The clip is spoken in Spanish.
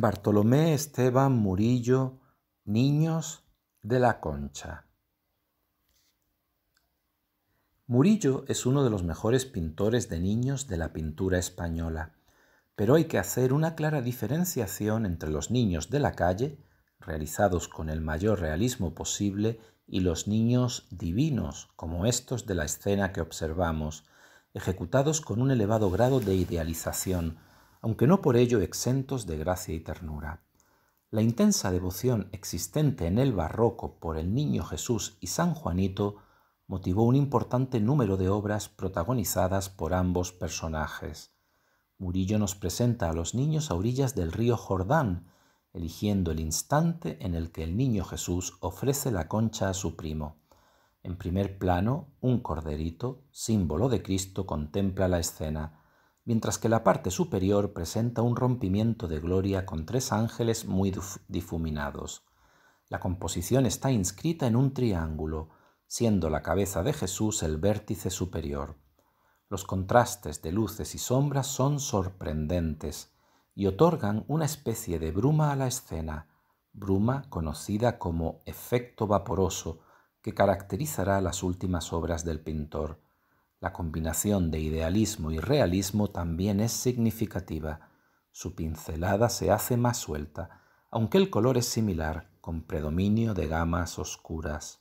Bartolomé Esteban Murillo, Niños de la Concha. Murillo es uno de los mejores pintores de niños de la pintura española, pero hay que hacer una clara diferenciación entre los niños de la calle, realizados con el mayor realismo posible, y los niños divinos, como estos de la escena que observamos, ejecutados con un elevado grado de idealización, aunque no por ello exentos de gracia y ternura. La intensa devoción existente en el barroco por el Niño Jesús y San Juanito motivó un importante número de obras protagonizadas por ambos personajes. Murillo nos presenta a los niños a orillas del río Jordán, eligiendo el instante en el que el Niño Jesús ofrece la concha a su primo. En primer plano, un corderito, símbolo de Cristo, contempla la escena mientras que la parte superior presenta un rompimiento de gloria con tres ángeles muy difuminados. La composición está inscrita en un triángulo, siendo la cabeza de Jesús el vértice superior. Los contrastes de luces y sombras son sorprendentes y otorgan una especie de bruma a la escena, bruma conocida como efecto vaporoso, que caracterizará las últimas obras del pintor. La combinación de idealismo y realismo también es significativa. Su pincelada se hace más suelta, aunque el color es similar, con predominio de gamas oscuras.